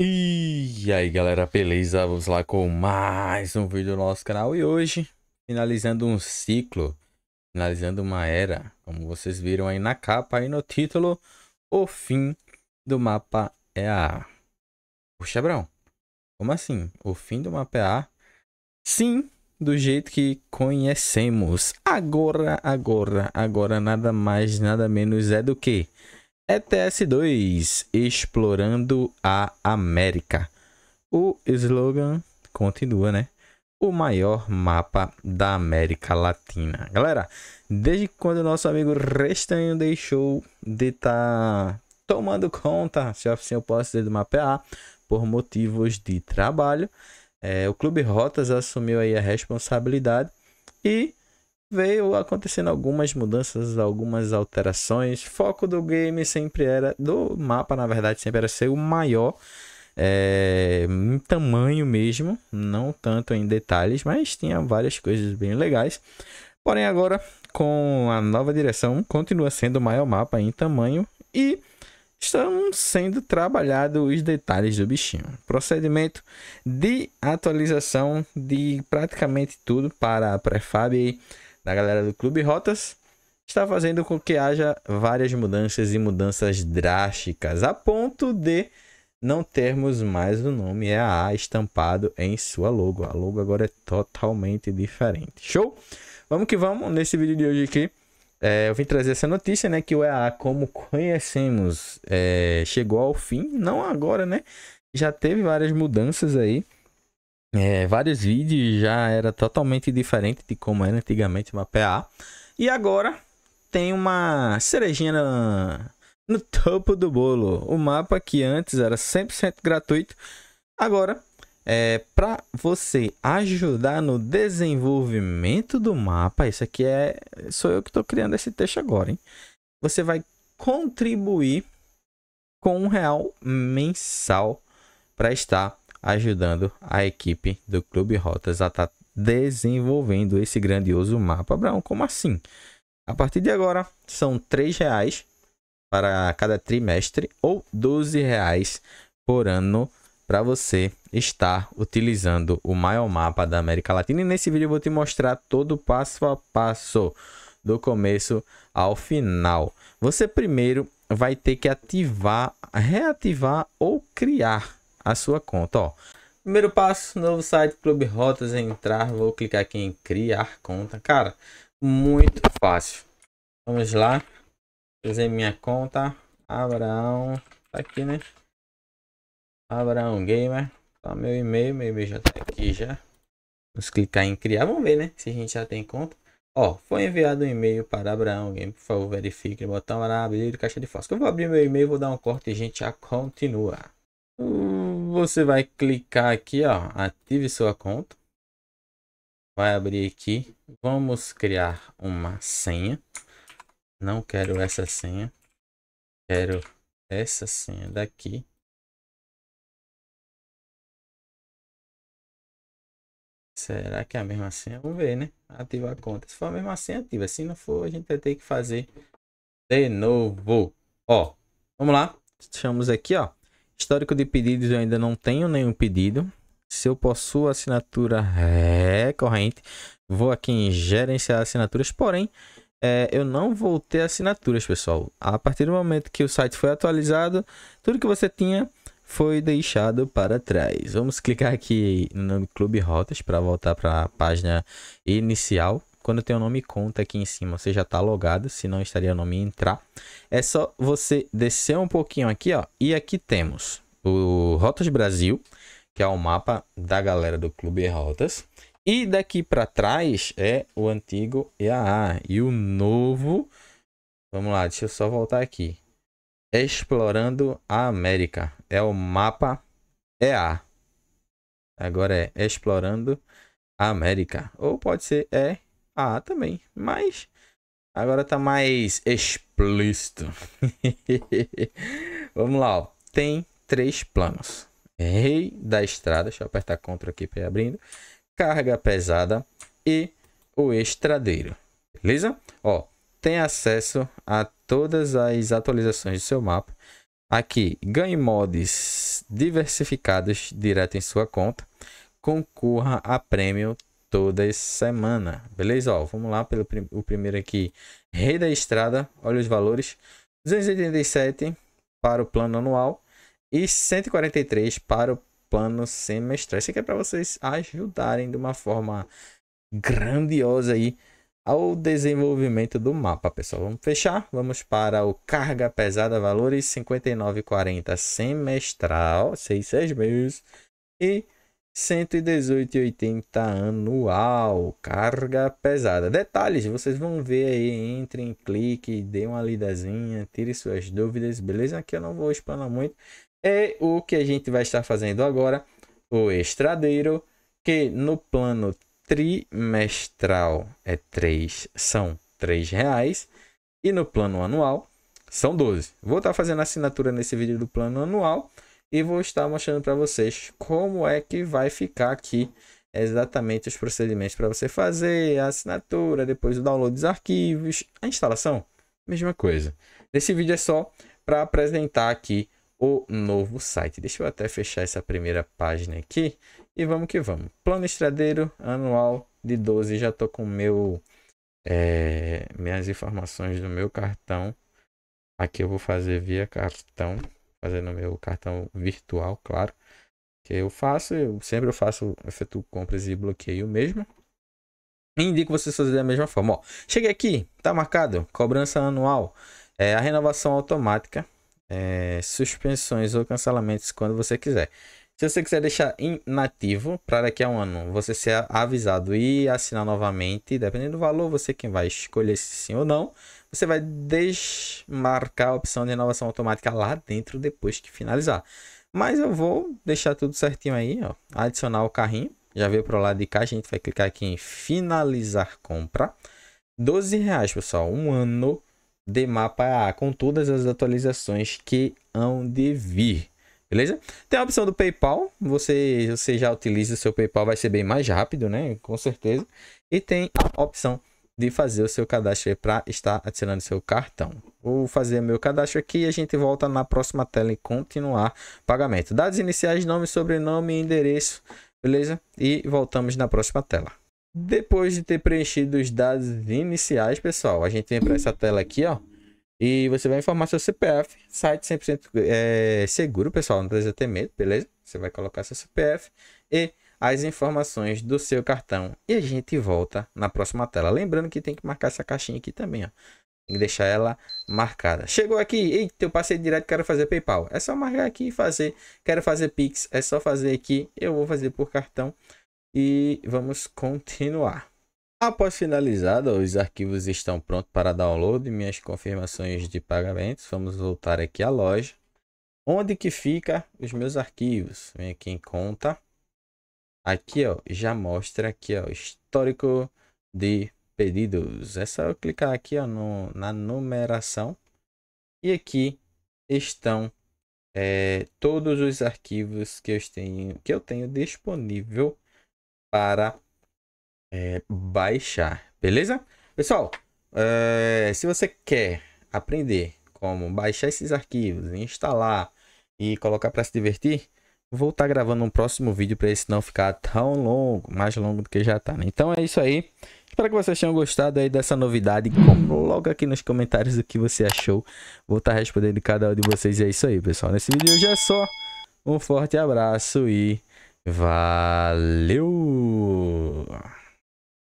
E aí galera, beleza? Vamos lá com mais um vídeo do nosso canal e hoje finalizando um ciclo, finalizando uma era, como vocês viram aí na capa e no título, o fim do mapa é a Puxa, Brão, como assim? O fim do mapa é a? Sim, do jeito que conhecemos. Agora, agora, agora nada mais, nada menos é do que ETS é 2 Explorando a América. O slogan continua, né? O maior mapa da América Latina. Galera, desde quando nosso amigo Restanho deixou de estar tá tomando conta, se assim eu posso dizer, do mapa por motivos de trabalho, é, o Clube Rotas assumiu aí a responsabilidade e veio acontecendo algumas mudanças, algumas alterações. Foco do game sempre era do mapa, na verdade, sempre era ser o maior é, em tamanho mesmo, não tanto em detalhes, mas tinha várias coisas bem legais. Porém, agora com a nova direção, continua sendo o maior mapa em tamanho e estão sendo trabalhados os detalhes do bichinho. Procedimento de atualização de praticamente tudo para a prefab da galera do Clube Rotas está fazendo com que haja várias mudanças e mudanças drásticas, a ponto de não termos mais o nome EAA é estampado em sua logo. A logo agora é totalmente diferente. Show? Vamos que vamos nesse vídeo de hoje aqui. É, eu vim trazer essa notícia, né? Que o EAA, como conhecemos, é, chegou ao fim. Não agora, né? Já teve várias mudanças aí é, vários vídeos, já era totalmente diferente de como era antigamente uma PA. E agora tem uma cerejinha no topo do bolo. O mapa que antes era 100% gratuito, agora é para você ajudar no desenvolvimento do mapa. Isso aqui é sou eu que estou criando esse texto agora, hein? Você vai contribuir com um real mensal para estar ajudando a equipe do Clube Rotas a estar tá desenvolvendo esse grandioso mapa. Abraão, como assim? A partir de agora, são R$ 3,00 para cada trimestre ou R$ 12,00 por ano para você estar utilizando o maior mapa da América Latina. E nesse vídeo eu vou te mostrar todo o passo a passo, do começo ao final. Você primeiro vai ter que ativar, reativar ou criar a sua conta. Ó. Primeiro passo, novo site Clube Rotas, é entrar, vou clicar aqui em criar conta. Cara, muito fácil. Vamos lá, fazer minha conta, Abraão, tá aqui né? Abraão Gamer, tá meu e-mail, meu e-mail já tá aqui já. Vamos clicar em criar, vamos ver né, se a gente já tem conta. Ó, foi enviado um e-mail para Abraão Gamer Por favor, verifique o botão lá, abrir caixa de fósforo. Eu vou abrir meu e-mail, vou dar um corte e a gente já continua. Hum você vai clicar aqui, ó, ative sua conta. Vai abrir aqui. Vamos criar uma senha. Não quero essa senha. Quero essa senha daqui. Será que é a mesma senha? Vamos ver, né? Ativar a conta. Se for a mesma senha, ativa. Se não for, a gente vai ter que fazer de novo. Ó, vamos lá. Fechamos aqui, ó. Histórico de pedidos, eu ainda não tenho nenhum pedido. Se eu possuo assinatura recorrente, vou aqui em gerenciar assinaturas, porém, é, eu não vou ter assinaturas, pessoal. A partir do momento que o site foi atualizado, tudo que você tinha foi deixado para trás. Vamos clicar aqui no Clube Rotas para voltar para a página inicial. Quando tem o nome conta aqui em cima, você já está logado, se não estaria o nome entrar. É só você descer um pouquinho aqui, ó, e aqui temos o Rotas Brasil, que é o mapa da galera do Clube Rotas. E daqui para trás é o antigo EAA e o novo. Vamos lá, deixa eu só voltar aqui. Explorando a América. É o mapa EA. Agora é Explorando a América. Ou pode ser é ah, também. Mas agora tá mais explícito. Vamos lá, ó. Tem três planos. Rei da estrada, deixa eu apertar Ctrl aqui para ir abrindo. Carga pesada e o estradeiro. Beleza? Ó, tem acesso a todas as atualizações do seu mapa. Aqui, ganhe mods diversificados direto em sua conta. Concorra a prêmio toda semana. Beleza? Ó, vamos lá pelo prim o primeiro aqui. Rei da Estrada, olha os valores. 287 para o plano anual e 143 para o plano semestral. Isso aqui é para vocês ajudarem de uma forma grandiosa aí ao desenvolvimento do mapa, pessoal. Vamos fechar, vamos para o carga pesada, valores 59,40 semestral, 6, 6 meses e 118,80 anual, carga pesada. Detalhes, vocês vão ver aí, entrem, clique, dê uma lidazinha, tire suas dúvidas, beleza? Aqui eu não vou explanar muito. É o que a gente vai estar fazendo agora, o estradeiro, que no plano trimestral é 3, são 3 reais e no plano anual são 12. Vou estar fazendo assinatura nesse vídeo do plano anual e vou estar mostrando para vocês como é que vai ficar aqui exatamente os procedimentos para você fazer, a assinatura, depois o download dos arquivos, a instalação, mesma coisa. Esse vídeo é só para apresentar aqui o novo site. Deixa eu até fechar essa primeira página aqui e vamos que vamos. Plano estradeiro anual de 12, já estou com meu é, minhas informações do meu cartão. Aqui eu vou fazer via cartão fazendo meu cartão virtual, claro. Que eu faço, eu, sempre eu faço, efetuo compras e bloqueio mesmo. E indico vocês fazer da mesma forma. Ó, cheguei aqui, tá marcado, cobrança anual, é, a renovação automática, é, suspensões ou cancelamentos quando você quiser. Se você quiser deixar inativo para daqui a um ano você ser avisado e assinar novamente, dependendo do valor, você é quem vai escolher se sim ou não, você vai desmarcar a opção de renovação automática lá dentro depois que finalizar. Mas eu vou deixar tudo certinho aí, ó, adicionar o carrinho, já veio para o lado de cá, a gente vai clicar aqui em finalizar compra. 12 reais, pessoal, um ano de mapa A, com todas as atualizações que hão de vir. Beleza? Tem a opção do PayPal. Você, você já utiliza o seu PayPal, vai ser bem mais rápido, né? Com certeza. E tem a opção de fazer o seu cadastro para estar adicionando seu cartão. Vou fazer meu cadastro aqui e a gente volta na próxima tela e continuar pagamento. Dados iniciais, nome, sobrenome, endereço, beleza? E voltamos na próxima tela. Depois de ter preenchido os dados iniciais, pessoal, a gente vem para essa tela aqui, ó e você vai informar seu CPF, site 100% é, seguro, pessoal, não precisa ter medo, beleza? Você vai colocar seu CPF e as informações do seu cartão. E a gente volta na próxima tela. Lembrando que tem que marcar essa caixinha aqui também, ó. Tem que deixar ela marcada. Chegou aqui, eita, eu passei direto, quero fazer PayPal. É só marcar aqui e fazer. Quero fazer Pix, é só fazer aqui. Eu vou fazer por cartão. E vamos continuar. Após finalizada, os arquivos estão prontos para download. Minhas confirmações de pagamentos. Vamos voltar aqui à loja. Onde que fica os meus arquivos? Vem aqui em conta. Aqui, ó, já mostra aqui, ó, histórico de pedidos. É só eu clicar aqui, ó, no, na numeração. E aqui estão é, todos os arquivos que eu tenho, que eu tenho disponível para é, baixar, beleza? Pessoal, é, se você quer aprender como baixar esses arquivos, instalar e colocar para se divertir, vou estar tá gravando um próximo vídeo para esse não ficar tão longo, mais longo do que já está. Né? Então é isso aí. Espero que vocês tenham gostado aí dessa novidade. logo aqui nos comentários o que você achou. Vou estar tá respondendo cada um de vocês. E é isso aí, pessoal. Nesse vídeo hoje é só. Um forte abraço e valeu!